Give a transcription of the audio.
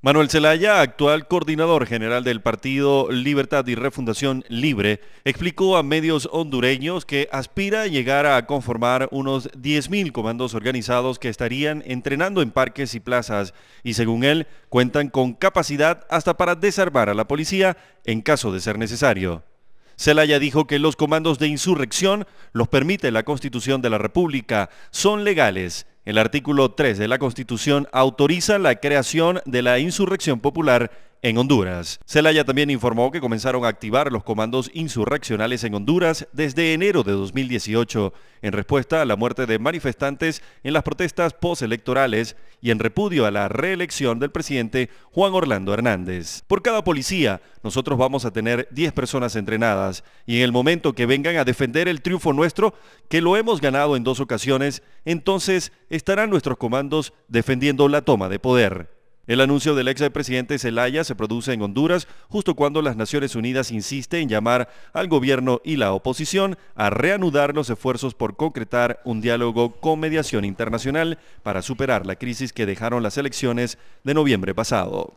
Manuel Zelaya, actual coordinador general del partido Libertad y Refundación Libre, explicó a medios hondureños que aspira a llegar a conformar unos 10.000 comandos organizados que estarían entrenando en parques y plazas y según él cuentan con capacidad hasta para desarmar a la policía en caso de ser necesario. Zelaya dijo que los comandos de insurrección los permite la Constitución de la República, son legales el artículo 3 de la Constitución autoriza la creación de la insurrección popular en Honduras. Celaya también informó que comenzaron a activar los comandos insurreccionales en Honduras desde enero de 2018 en respuesta a la muerte de manifestantes en las protestas postelectorales y en repudio a la reelección del presidente Juan Orlando Hernández. Por cada policía, nosotros vamos a tener 10 personas entrenadas y en el momento que vengan a defender el triunfo nuestro, que lo hemos ganado en dos ocasiones, entonces estarán nuestros comandos defendiendo la toma de poder. El anuncio del ex presidente Zelaya se produce en Honduras justo cuando las Naciones Unidas insiste en llamar al gobierno y la oposición a reanudar los esfuerzos por concretar un diálogo con mediación internacional para superar la crisis que dejaron las elecciones de noviembre pasado.